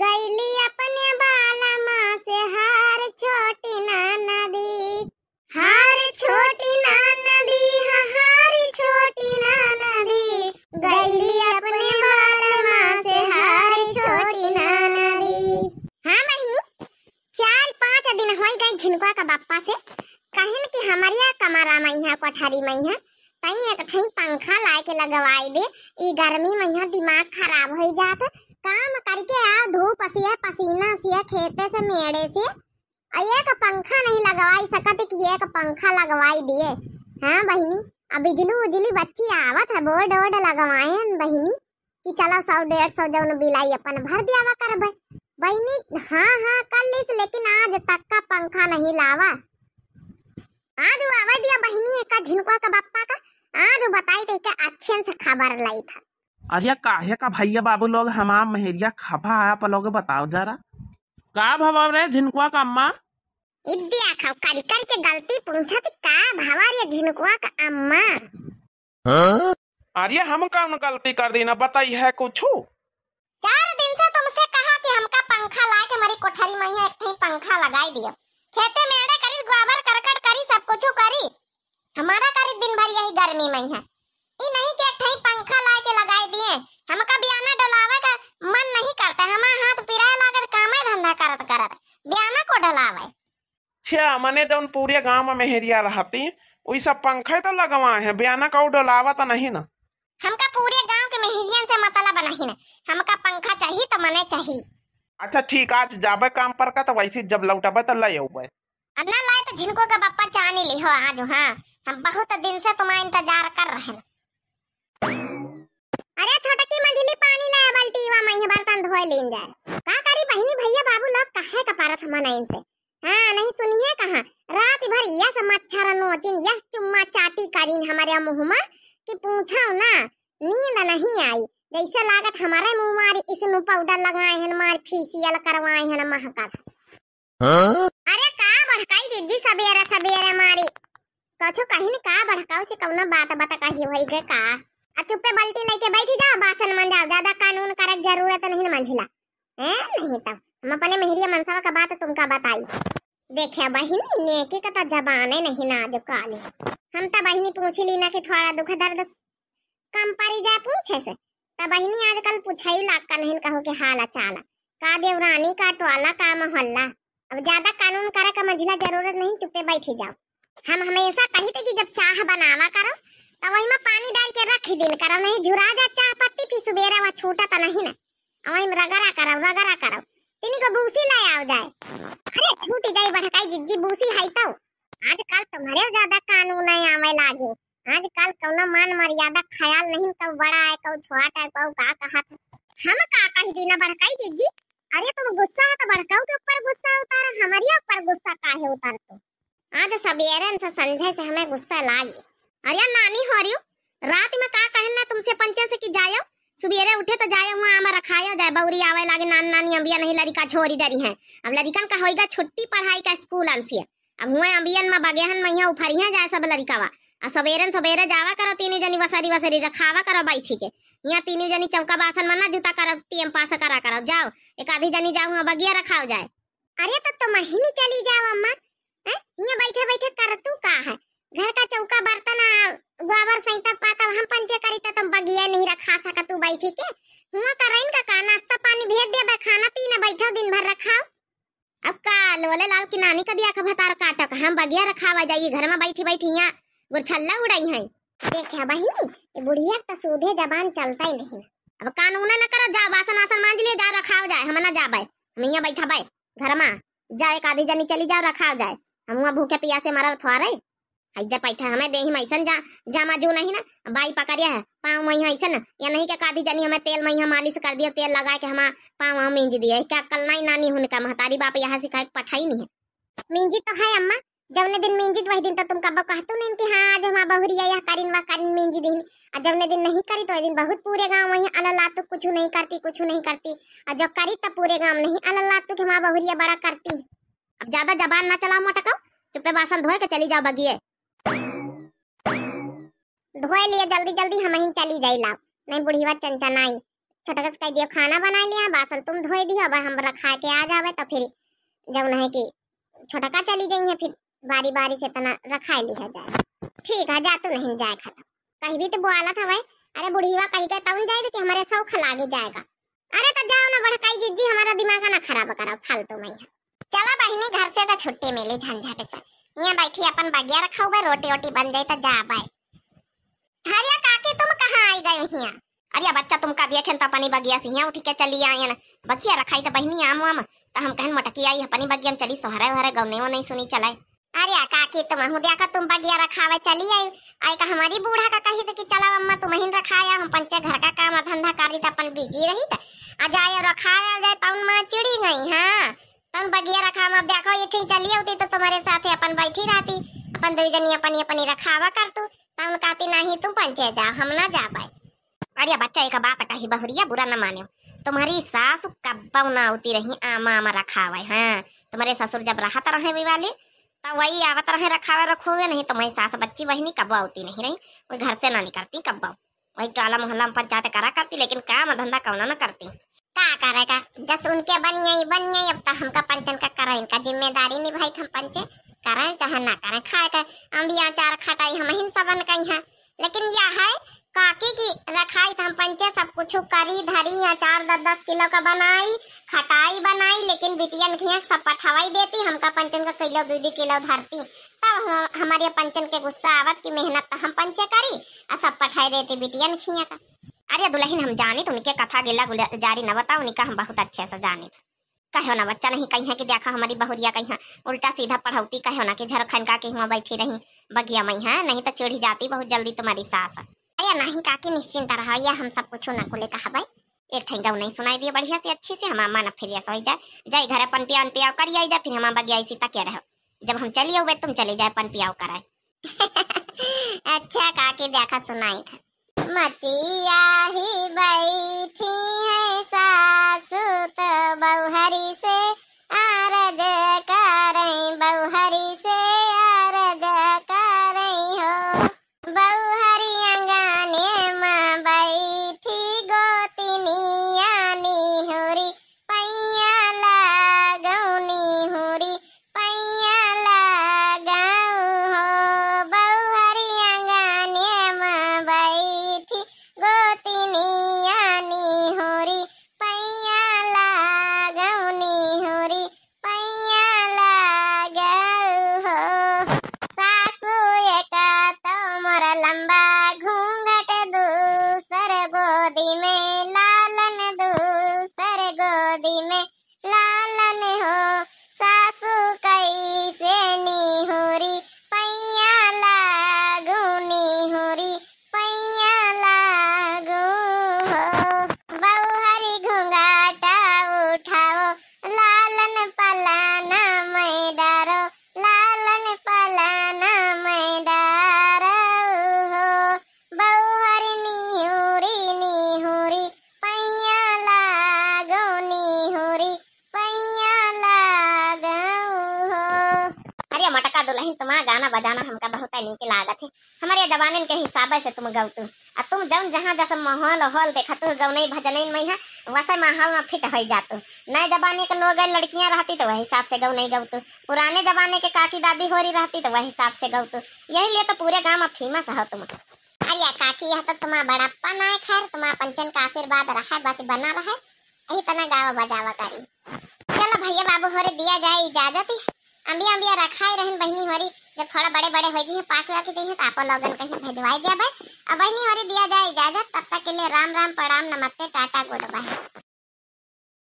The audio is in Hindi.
गैली अपन बालमा से हार छोटी नाना दी हार छोटी नाना दी हाँ, हार छोटी नाना दी गैली अपने बालमा से हार छोटी नाना दी हाँ बहिनी चार पांच दिन हो गई झिनकुआ का बापा से कहिन कि हमारिया कमरा मई है कोठारी मई तई एक ठई पंखा लाए के लगवाई दे ई गर्मी में दिमाग खराब हो जात काम करके आ धूप है पसीना है खेते से मेड़े से एक पंखा नहीं लगवाई सकत कि एक पंखा लगवाई दिए हाँ बहनी अब बिजली उजली बच्ची आवत है बोर्ड वोर्ड लगवाए बहनी कि चलो सौ डेढ़ सौ जो बिलाई अपन भर दिया कर बहनी हाँ हाँ कर लिस लेकिन आज तक का पंखा नहीं लावा आज वो आवा दिया बहनी एक झिनकुआ का बप्पा का आज बताई थे कि अच्छे से खबर लाई था अरे काहे का भैया बाबू लोग हमार मेहरिया खफा आया पर लोग बताओ जरा का भवा रे झिनकुआ का अम्मा इद्दिया खाओ कार्यकर के गलती पूछत का भवा रे झिनकुआ का अम्मा हां अरे हम कौन गलती कर दी ना बताई है कुछ चार दिन से तुमसे कहा कि हमका पंखा ला के मरी कोठरी में एक ठे पंखा लगाई दियो खेते में अड़े करी गोबर करकट करी सब कुछ करी हमारा करी दिन भर यही गर्मी में है ई नहीं के एक ठे पंखा ला के लगा छे मने जौन तो पूरे गांव में मेहरिया रहती वैसा पंखे तो लगवा है बयाना का डोलावा तो नहीं ना हमका पूरे गांव के मेहरियन से मतलब नहीं ना हमका पंखा चाहिए तो मने चाहिए अच्छा ठीक आज जाबे काम पर का तो वैसे जब लौटाबे तो ले आऊबे अन्ना लाए तो जिनको का पापा जाने ले हो आज हां हम बहुत दिन से तुम्हारा इंतजार कर रहे हैं अरे छोटा की मंझली पानी लाया बाल्टी वा मैं बर्तन धोए लेन जाए का करी बहनी भैया बाबू लोग कहे का पारत हम ना इनसे नहीं सुनी है कहा रात भर यस मच्छर नोचिन यस चुम्मा चाटी करीन हमारे मुँह में कि पूछा ना नींद नहीं आई जैसे लागत हमारे मुंह मारी इस नु पाउडर लगाए हैं मार फेशियल करवाए हैं महका हाँ? अरे का भड़काई दीदी सबेरे सबेरे मारी कछु कहीं न का भड़काओ से कौनो बात बता कही होई गए का चुप पे बल्टी लेके बैठ जा बासन मन जा ज्यादा कानून करक जरूरत नहीं मंझिला है नहीं तब तो, हम अपने मेहरिया मनसावा का बात तुमका बताई देखे बहिनी नेके का तो जबान है नहीं ना जो काली हम तो बहिनी पूछ ली ना कि थोड़ा दुख दर्द कम पड़ी जाए पूछे से तब तो बहिनी आजकल पूछाई लाग का नहीं कहो के हाल अचाल का देवरानी का टोला का मोहल्ला अब ज्यादा कानून करा का मंजिला जरूरत नहीं चुपे बैठी जाओ हम हमेशा कही थे कि जब चाह बनावा करो तो वही में पानी डाल के रख ही दिन करो नहीं झुरा जा चाह पत्ती पी सुबेरा वहाँ छूटा तो नहीं ना वही में रगड़ा करो रगड़ा करो तिनी को बूसी लाया हो जाए अरे छूटी जाई भड़काई जिज्जी बूसी हाई तो आजकल तुम्हारे ज्यादा कानून नहीं आवे लागे आजकल कोनो मान मर्यादा ख्याल नहीं तो बड़ा है कब छोटा है कब का कहा था हम का कह दीना भड़काई जिज्जी अरे तुम गुस्सा है तो भड़काऊ के ऊपर गुस्सा उतार हमारे ऊपर गुस्सा काहे उतार तो आज सवेरे से संजय से हमें गुस्सा लागे अरे नानी हो रही रात में का कहना तुमसे पंचा से की जायो सुबेरे उठे तो जाए वहाँ हमारा खाया जाए बउरी आवे लागे नान नानी अंबिया नहीं लड़का छोरी डरी है अब लड़िकन का होगा छुट्टी पढ़ाई का स्कूल अंसी अब हुए अंबियन में बगेहन में मैया उफरिया जाए सब लड़कावा आ सवेरन सवेरे जावा करो तीन जनी वसरी वसरी रखावा करो बैठी के यहाँ तीन जनी चौका बासन मना जूता करो टीएम पास करा करो जाओ एक आधी जनी जाओ वहाँ बगिया रखाओ जाए अरे तो तुम ही नहीं चली जाओ अम्मा यहाँ बैठे बैठे कर तू का है घर का चौका बर्तन गोबर सहित पाता हम पंचे करी तो तुम बगिया नहीं रखा सका तू भाई ठीक है हुआ करैन का का नाश्ता पानी भेज दिया भाई खाना पीना बैठो दिन भर रखा अब का लोले लाल की नानी का दिया का भतार काटक हम बगिया रखावा जाइए घर में बैठी बैठी यहां गुरछल्ला उड़ाई है देखे बहिनी ये बुढ़िया तो सूधे जबान चलता ही नहीं अब कानून उना ना करो जा वासन आसन मांज लिए जा रखाव जाए हम ना जाबे हम यहां बैठा भाई घर में जा एक आधी जनी चली जाओ रखाव जाए हम वहां भूखे पिया से मरब थोड़ा रही हइजा पैठा हमें दे मैसन जा जामा जू नहीं ना बाई पकड़िया है पाँव वही ऐसा ना या नहीं क्या कादी जानी हमें तेल वही मालिश कर दिया तेल लगा के हम पाँव हम मिंज दिए क्या कल नहीं नानी हुनका महतारी बाप यहाँ कहे पठाई नहीं है मिंजी तो है अम्मा जवने दिन मिंजित वही दिन तो तुम कब कहतु नहीं कि हाँ आज हमारा बहुरिया यह करीन वह करीन मिंजी दिन और जवने दिन नहीं करी तो दिन बहुत पूरे गांव वही अलल्ला तो कुछ नहीं करती कुछ नहीं करती और जब करी तो पूरे गांव नहीं अलल्ला तो हमारा बहुरिया बड़ा करती अब ज्यादा जबान ना चलाओ मोटकाओ चुपे बासन धोए के चली जाओ बगिए धोए लिए जल्दी जल्दी हम ही चली जाए लाओ नहीं बुढ़ी बात चंचा बुढ़ीवा छोटा कस कह दियो खाना बना लिया बासन तुम धोए दियो अब हम रखा के आ जावे तो फिर जब नहीं कि छोटा का चली गई है फिर बारी बारी से तना रखा लिया जाए ठीक है जा तो नहीं जाए खत्म कहीं भी तो बोला था भाई अरे बुढ़ी बात कहीं के तउन जाए कि हमारे सौ खला के जाएगा अरे तो जाओ ना बड़काई जिद्दी हमारा दिमाग ना खराब कराओ फालतू तो मैं चलो बहिनी घर से तो छुट्टी मिली झंझट से यहाँ बैठी अपन बगिया रखा हुआ रोटी वोटी बन जाए तो जा भाई हरिया काके तुम कहाँ आई गये हिया अरे बच्चा तुम का देखे तो अपनी बगिया से यहाँ उठ के चली आये ना बगिया रखा तो बहनी आम वाम तो हम कहन मटकी आई अपनी बगिया में चली सोहरे वोहरे गौने वो नहीं सुनी चलाए अरे काकी तुम हुदिया देखा तुम बगिया रखा हुआ चली आई आई का हमारी बूढ़ा का कही कि चला अम्मा तुम ही रखाया हम पंचे घर का काम धंधा करी तो अपन बिजी रही था आ जाए रखाया जाए तो चिड़ी गई हाँ तन बगिया रखा हम अब देखो ये ठीक चली होती तो तुम्हारे साथ अपन बैठी रहती अपन दो जनी अपन अपनी रखावा कर तू तन तो कहती नहीं तुम पंचे जाओ हम ना जा पाए अरे बच्चा एक बात कही बहुरिया बुरा ना माने तुम्हारी सास कब ना होती रही आमा आमा रखावे हाँ तुम्हारे ससुर जब रहते रहे वाले तो वही आवत रहे रखावे रखोगे नहीं तुम्हारी सास बच्ची बहनी कब्बा होती नहीं रही वही घर से ना निकलती कब्बा वही टाला मोहल्ला में पंचायत करा करती लेकिन काम धंधा कौन ना करती का करेगा जस उनके बन यही बन यही अब तक तो हमका पंचन का करे इनका जिम्मेदारी निभाई हम पंचे करें चाहे ना करें खाए के हम भी आचार खटाई हम हिंसा बन गई हैं लेकिन यह है काकी की रखाई था हम पंचे सब कुछ करी धरी अचार दस दस किलो का बनाई खटाई बनाई लेकिन बिटियन घियक सब पठवाई देती हमका पंचन का किलो दो दो किलो धरती तब हमारे पंचन के गुस्सा आवत की मेहनत तो हम पंचे करी और सब पठाई देती बिटियन घिया का अरे दुल्हन हम जाने तो उनके कथा गिला जारी न बताओ उनका हम बहुत अच्छे से जाने था कहो ना बच्चा नहीं कहीं है कि देखा हमारी बहुरिया कहीं उल्टा सीधा पढ़ौती कहो ना कि झरखन का वहाँ बैठी रही बगिया मई है नहीं तो चिड़ी जाती बहुत जल्दी तुम्हारी सास अरे नहीं काकी निश्चिंत रहो या हम सब कुछ न कुले कहा भाई एक ठें गौ नहीं सुनाई दिए बढ़िया से अच्छी से हमारा मन फिर सोई जाए जाए घर अपन पियाओ पियाओ कर आई जाए फिर हमारा बगिया इसी तक रहो जब हम चली आओ तुम चले जाए अपन पियाओ कराए अच्छा काकी देखा सुनाई था मतिया ही बैठी है सासू तो बहुरी से वहाँ गाना बजाना हमका बहुत निक लागत है हमारे जवान के हिसाब से तुम गौतु आ तुम जौन जहाँ जैसे माहौल हॉल देखत गौनई भजन में है वैसे माहौल में फिट हो जातु नए जमाने के लोग लड़कियाँ रहती तो वही हिसाब से गौनई गौतु पुराने जमाने के काकी दादी हो रही रहती तो वही हिसाब से गौतु यही लिए तो पूरे गाँव में फेमस हो तुम अरे काकी यह तो तुम्हारा बड़प्पन आए खैर तुम्हारा पंचन का आशीर्वाद रहा बस बना रहे यही तना गावा बजावा करी चलो भैया बाबू हो दिया जाए इजाजत ही अंबिया अंबिया रखा ही रहन बहनी हमारी जब थोड़ा बड़े बड़े हो जाइए पाक जी जाइए तो आप लोगन कहीं भेजवाई दिया भाई अब बहनी हमारी दिया जाए इजाजत तब तक के लिए राम राम प्रणाम नमस्ते टाटा गुड बाय